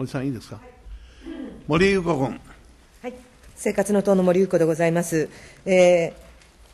森さん、いいですか。森友子君。はい、生活の党の森友子でございます。えー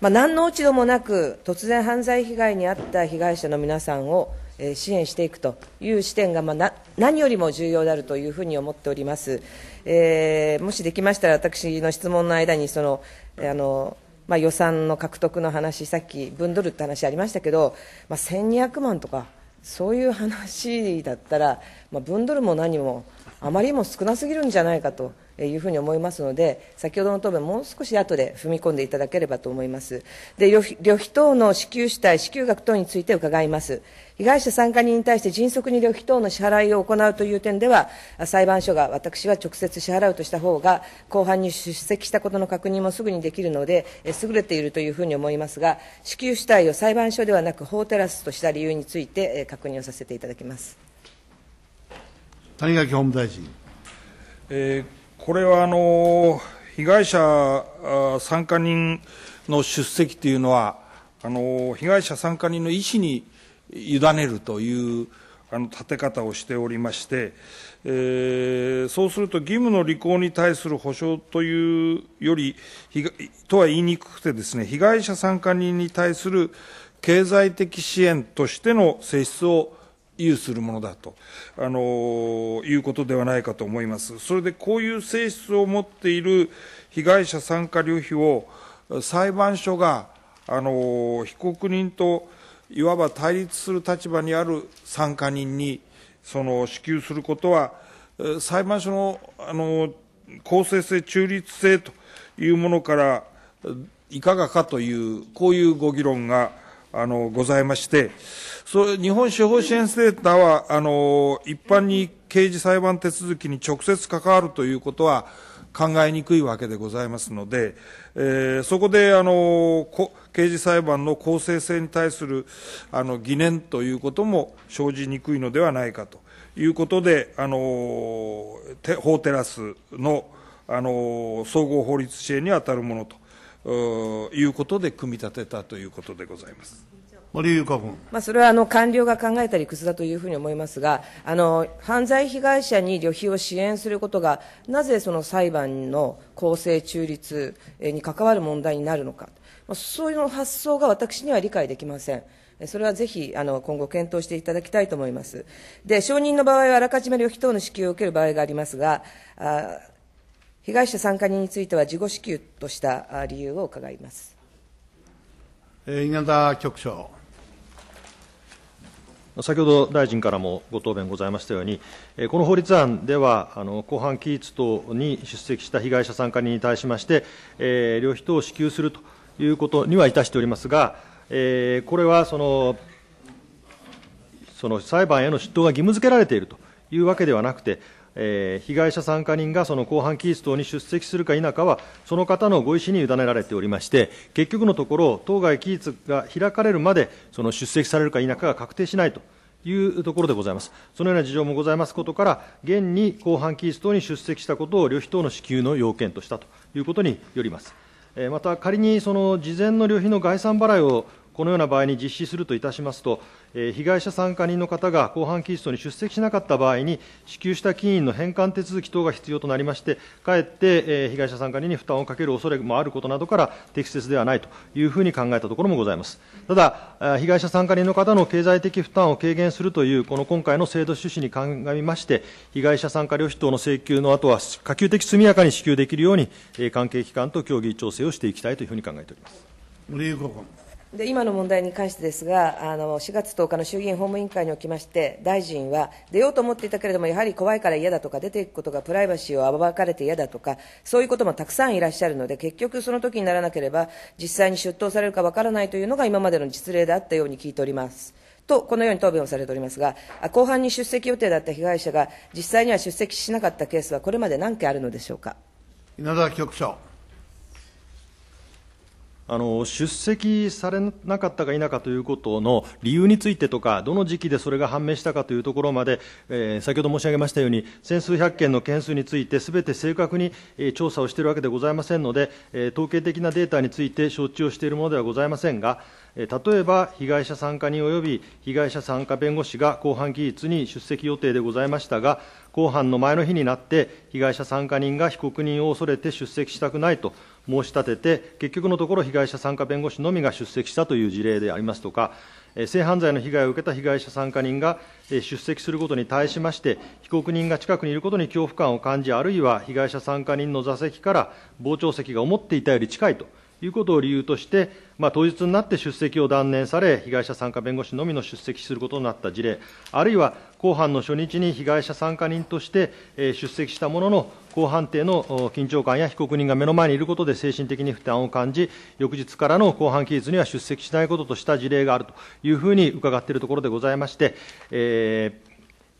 まあ、何の落ち度もなく、突然犯罪被害に遭った被害者の皆さんを、えー、支援していくという視点が、まあ、な何よりも重要であるというふうに思っております。えー、もしできましたら、私の質問の間にその、あのまあ、予算の獲得の話、さっき、分取るって話ありましたけど、まあ、1200万とか、そういう話だったら、まあ、分取るも何もあまりも少なすぎるんじゃないかというふうに思いますので、先ほどの答弁、もう少し後で踏み込んでいただければと思います。で旅費等の支給主体、支給額等について伺います。被害者参加人に対して迅速に旅費等の支払いを行うという点では、裁判所が私は直接支払うとした方が、後半に出席したことの確認もすぐにできるので、優れているというふうに思いますが、支給主体を裁判所ではなく法テラスとした理由について確認をさせていただきます。谷垣法務大臣。えーこれはあの被害者参加人の出席というのは、あの被害者参加人の意思に委ねるというあの立て方をしておりまして、えー、そうすると義務の履行に対する保障というより、とは言いにくくてですね、被害者参加人に対する経済的支援としての性質を有するものだと、あのいうことではないかと思います。それでこういう性質を持っている被害者参加旅費を裁判所が、あの被告人といわば対立する立場にある参加人にその支給することは、裁判所の、あの公正性、中立性というものからいかがかという、こういうご議論が。あの、ございまして、それ、日本司法支援センターは、あの、一般に刑事裁判手続きに直接関わるということは考えにくいわけでございますので、えー、そこで、あの、刑事裁判の公正性に対する、あの、疑念ということも生じにくいのではないかということで、あの、法テラスの、あの、総合法律支援に当たるものということで組み立てたということでございます。森友香君、まあ、それはあの官僚が考えた理屈だというふうに思いますがあの犯罪被害者に旅費を支援することがなぜその裁判の公正中立に関わる問題になるのか、まあ、そういう発想が私には理解できません。それはぜひあの今後検討していただきたいと思います。で、承認の場合はあらかじめ旅費等の支給を受ける場合がありますが、あ被害者参加人については、自己支給とした理由を伺います。稲田局長。先ほど大臣からもご答弁ございましたように、この法律案では、あの公判期日等に出席した被害者参加人に対しまして、えー、旅費等を支給するということにはいたしておりますが、えー、これはそのその裁判への出頭が義務付けられているというわけではなくて、えー、被害者参加人がその公判期日等に出席するか否かは、その方のご意思に委ねられておりまして、結局のところ、当該期日が開かれるまで、その出席されるか否かが確定しないと。いうところでございます。そのような事情もございますことから、現に公判期日等に出席したことを旅費等の支給の要件としたということによります。また仮にその事前の旅費の概算払いをこのような場合に実施するといたしますと、被害者参加人の方が公判期日等に出席しなかった場合に、支給した金員の返還手続き等が必要となりまして、かえって被害者参加人に負担をかけるおそれもあることなどから、適切ではないというふうに考えたところもございます。ただ、被害者参加人の方の経済的負担を軽減するという、この今回の制度趣旨に鑑みまして、被害者参加料費等の請求の後は、可及的速やかに支給できるように、関係機関と協議調整をしていきたいというふうに考えております。森子君。で今の問題に関してですがあの、4月10日の衆議院法務委員会におきまして、大臣は出ようと思っていたけれども、やはり怖いから嫌だとか、出ていくことがプライバシーを暴かれて嫌だとか、そういうこともたくさんいらっしゃるので、結局、その時にならなければ、実際に出頭されるかわからないというのが、今までの実例であったように聞いております。と、このように答弁をされておりますが、後半に出席予定だった被害者が、実際には出席しなかったケースは、これまで何件あるのでしょうか。稲田局長あの出席されなかったか否かということの理由についてとか、どの時期でそれが判明したかというところまで、えー、先ほど申し上げましたように、千数百件の件数について、すべて正確に、え調査をしているわけでございませんので、えー、統計的なデータについて承知をしているものではございませんが、例えば被害者参加人および被害者参加弁護士が公判期日に出席予定でございましたが、公判の前の日になって、被害者参加人が被告人を恐れて出席したくないと申し立てて、結局のところ、被害者参加弁護士のみが出席したという事例でありますとか、性犯罪の被害を受けた被害者参加人が出席することに対しまして、被告人が近くにいることに恐怖感を感じ、あるいは被害者参加人の座席から傍聴席が思っていたより近いと。いうことを理由として、まあ、当日になって出席を断念され、被害者参加弁護士のみの出席することになった事例、あるいは公判の初日に被害者参加人として出席したものの、公判廷の緊張感や被告人が目の前にいることで精神的に負担を感じ、翌日からの公判期日には出席しないこととした事例があるというふうに伺っているところでございまして、えー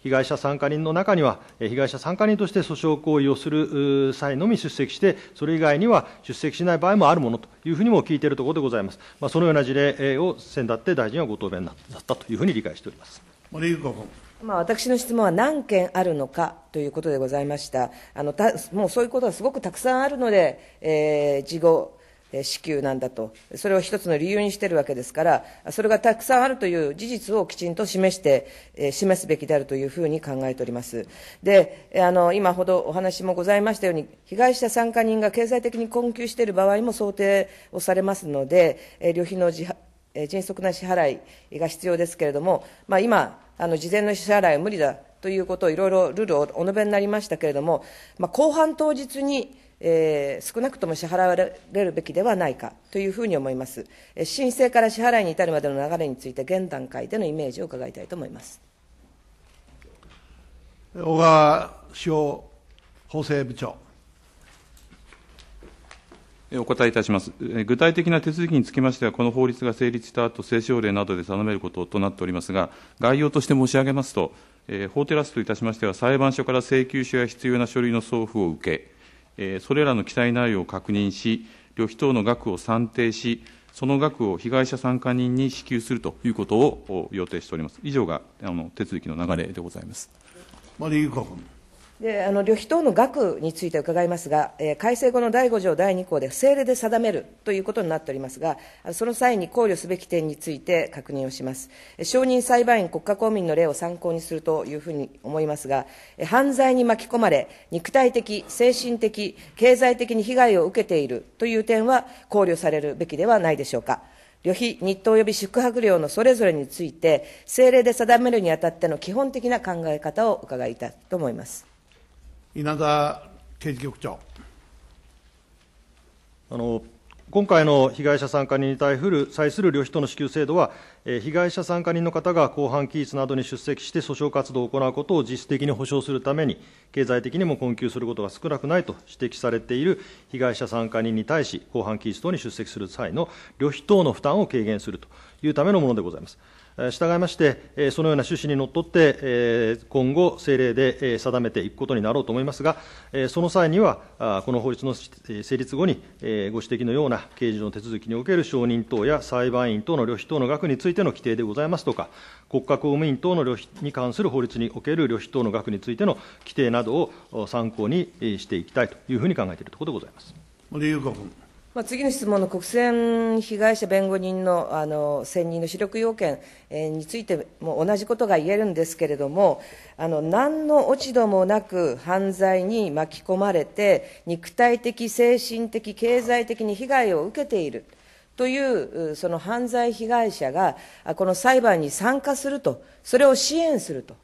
被害者参加人の中には、被害者参加人として訴訟行為をする際のみ出席して、それ以外には出席しない場合もあるものというふうにも聞いているところでございます。まあ、そのような事例を先だって大臣はご答弁なさったというふうに理解しております。森友子君。まあ、私の質問は何件あるのかということでございました。あのたもうそういうことはすごくたくさんあるので、えー、事後支給なんだと、それを一つの理由にしているわけですから、それがたくさんあるという事実をきちんと示して、示すべきであるというふうに考えております。で、あの今ほどお話もございましたように、被害者参加人が経済的に困窮している場合も想定をされますので、旅費の迅速な支払いが必要ですけれども、まあ、今、あの事前の支払いは無理だということをいろいろルールをお述べになりましたけれども、まあ、後半当日に、えー、少なくとも支払われるべきではないかというふうに思います、申請から支払いに至るまでの流れについて、現段階でのイメージを伺いたいと思います小川司法法制部長。お答えいたします具体的な手続きにつきましては、この法律が成立した後政省令などで定めることとなっておりますが、概要として申し上げますと、えー、法テラスといたしましては、裁判所から請求書や必要な書類の送付を受け、それらの記載内容を確認し、旅費等の額を算定し、その額を被害者参加人に支給するということを予定しております。以上があの手続きの流れでございます。丸井であの旅費等の額について伺いますが、えー、改正後の第5条第2項で政令で定めるということになっておりますが、その際に考慮すべき点について確認をします。承認裁判員国家公民の例を参考にするというふうに思いますが、犯罪に巻き込まれ、肉体的、精神的、経済的に被害を受けているという点は考慮されるべきではないでしょうか。旅費、日当及び宿泊料のそれぞれについて、政令で定めるにあたっての基本的な考え方を伺いたいと思います。稲田刑事局長。あの今回の被害者参加人に対する際する旅費等の支給制度は、被害者参加人の方が公判期日などに出席して訴訟活動を行うことを実質的に保障するために、経済的にも困窮することが少なくないと指摘されている被害者参加人に対し、公判期日等に出席する際の旅費等の負担を軽減するというためのものでございます。したがいまして、そのような趣旨にのっとって、今後、政令で定めていくことになろうと思いますが、その際には、この法律の成立後に、ご指摘のような刑事の手続きにおける承認等や裁判員等の旅費等の額についての規定でございますとか、国家公務員等の旅費に関する法律における旅費等の額についての規定などを参考にしていきたいというふうに考えているところでございます。森裕子君。まあ、次の質問の国選被害者弁護人のあの選任の主力要件、えについても同じことが言えるんですけれども、あの何の落ち度もなく犯罪に巻き込まれて、肉体的、精神的、経済的に被害を受けている。というその犯罪被害者がこの裁判に参加すると、それを支援すると、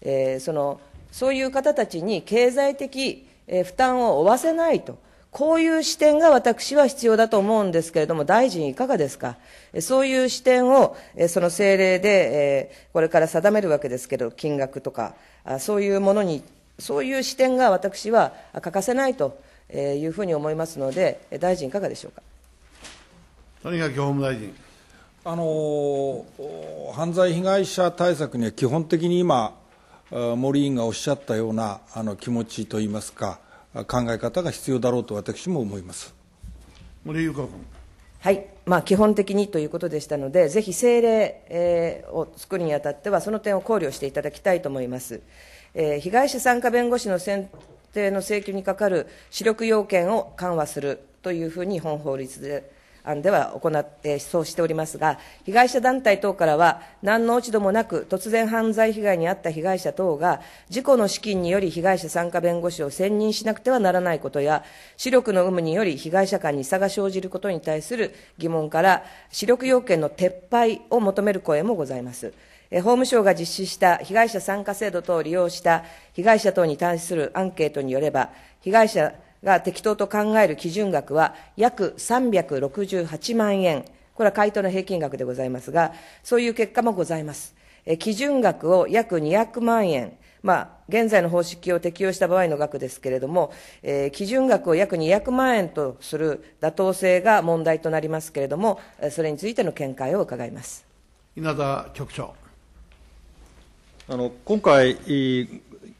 えー、そのそういう方たちに経済的負担を負わせないと。こういう視点が私は必要だと思うんですけれども、大臣いかがですかそういう視点を、その政令で、これから定めるわけですけど、金額とか、そういうものに、そういう視点が私は欠かせないというふうに思いますので、大臣いかがでしょうか。谷垣法務大臣。あの犯罪被害者対策には基本的に今、森委員がおっしゃったようなあの気持ちといいますか、考え方が必要だろうと私も思います森友香君。はい、まあ、基本的にということでしたので、ぜひ政令、えー、を作るにあたっては、その点を考慮していただきたいと思います。えー、被害者参加弁護士の選定の請求にかかる視力要件を緩和するというふうに本法律で案では行って、そうしておりますが、被害者団体等からは、何の落ち度もなく、突然犯罪被害に遭った被害者等が、事故の資金により被害者参加弁護士を選任しなくてはならないことや、視力の有無により被害者間に差が生じることに対する疑問から、視力要件の撤廃を求める声もございます。法務省が実施した被害者参加制度等を利用した被害者等に対するアンケートによれば、被害者が適当と考える基準額は約368万円。これは回答の平均額でございますが、そういう結果もございます。え基準額を約200万円、まあ、現在の方式を適用した場合の額ですけれども、えー、基準額を約200万円とする妥当性が問題となりますけれども、それについての見解を伺います稲田局長。あの今回、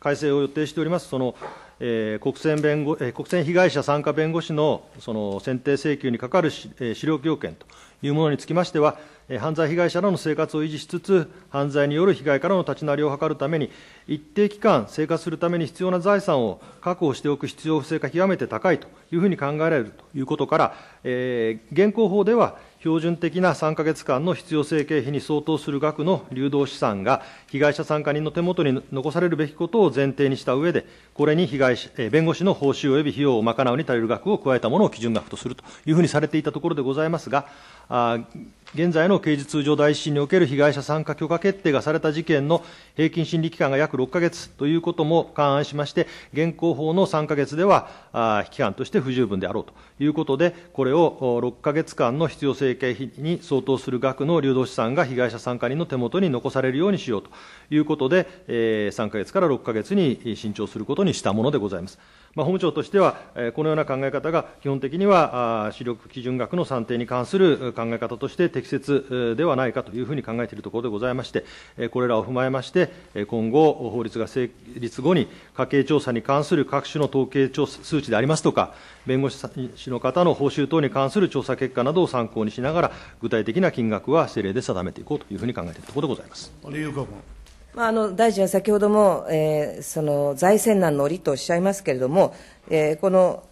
改正を予定しております、そのえー、国選弁護、え国選被害者参加弁護士のその選定請求にかかる資料要件というものにつきましては、犯罪被害者らの生活を維持しつつ、犯罪による被害からの立ち直りを図るために、一定期間、生活するために必要な財産を確保しておく必要性が極めて高いというふうに考えられるということから、えー、現行法では、標準的な3か月間の必要生計費に相当する額の流動資産が、被害者参加人の手元に残されるべきことを前提にした上で、これに被害者、えー、弁護士の報酬及び費用を賄うに足りる額を加えたものを基準額とするというふうにされていたところでございますが、あ現在の刑事通常一審における被害者参加許可決定がされた事件の平均審理期間が約6か月ということも勘案しまして、現行法の3か月では、期間として不十分であろうということで、これを6か月間の必要生計費に相当する額の流動資産が被害者参加人の手元に残されるようにしようということで、3か月から6か月に伸長することにしたものでございます。まあ、法務省としては、このような考え方が基本的には視力基準額の算定に関する考え方として適切ではないかというふうに考えているところでございまして、これらを踏まえまして、今後、法律が成立後に家計調査に関する各種の統計調数値でありますとか、弁護士の方の報酬等に関する調査結果などを参考にしながら、具体的な金額は政令で定めていこうというふうに考えているところでございます。まあ、あの大臣は先ほども、えー、その財政難の折とおっしゃいますけれども、えー、この、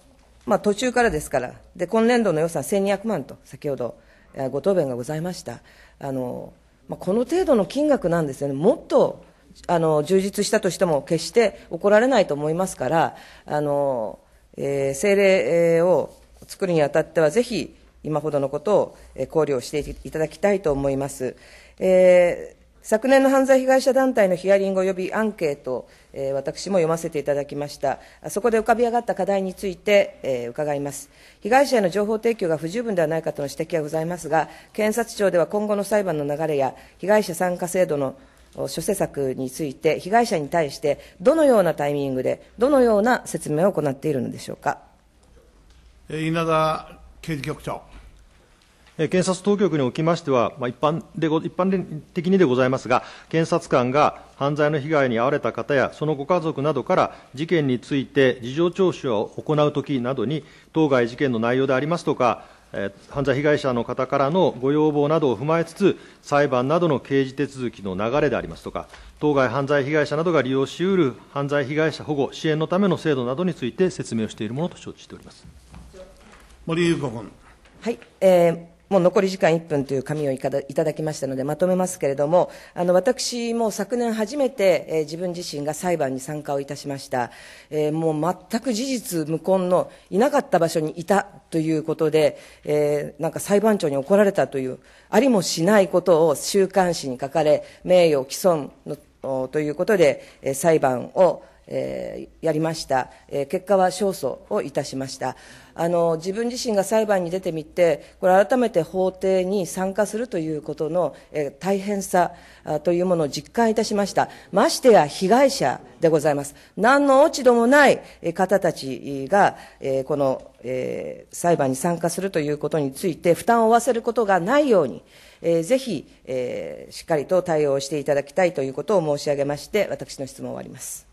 まあ、途中からですからで、今年度の予算1200万と、先ほど、えー、ご答弁がございました、あのまあ、この程度の金額なんですよね、もっとあの充実したとしても、決して怒られないと思いますから、あのえー、政令を作るにあたっては、ぜひ今ほどのことを考慮していただきたいと思います。えー昨年の犯罪被害者団体のヒアリング及びアンケートえー、私も読ませていただきました。そこで浮かび上がった課題について、えー、伺います。被害者への情報提供が不十分ではないかとの指摘がございますが、検察庁では今後の裁判の流れや、被害者参加制度の諸施策について、被害者に対してどのようなタイミングで、どのような説明を行っているのでしょうか。稲田刑事局長。検察当局におきましては、一般で一般的にでございますが、検察官が犯罪の被害に遭われた方や、そのご家族などから事件について事情聴取を行うときなどに、当該事件の内容でありますとか、犯罪被害者の方からのご要望などを踏まえつつ、裁判などの刑事手続きの流れでありますとか、当該犯罪被害者などが利用しうる犯罪被害者保護、支援のための制度などについて説明をしているものと承知しております森友子君。はい、えーもう残り時間1分という紙をいただきましたので、まとめますけれども、あの私も昨年初めて、えー、自分自身が裁判に参加をいたしました、えー、もう全く事実無根のいなかった場所にいたということで、えー、なんか裁判長に怒られたという、ありもしないことを週刊誌に書かれ、名誉毀損のということで、えー、裁判を。えー、やりました、えー、結果は勝訴をいたしましたあの、自分自身が裁判に出てみて、これ、改めて法廷に参加するということの、えー、大変さというものを実感いたしました、ましてや被害者でございます、何の落ち度もない方たちが、えー、この、えー、裁判に参加するということについて、負担を負わせることがないように。えー、ぜひ、えー、しっかりと対応していただきたいということを申し上げまして、私の質問を終わります。